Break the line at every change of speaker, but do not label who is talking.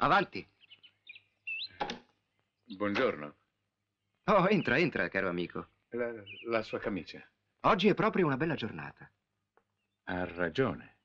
Avanti. Buongiorno. Oh, entra, entra, caro amico.
La, la sua camicia. Oggi è proprio una bella giornata.
Ha ragione.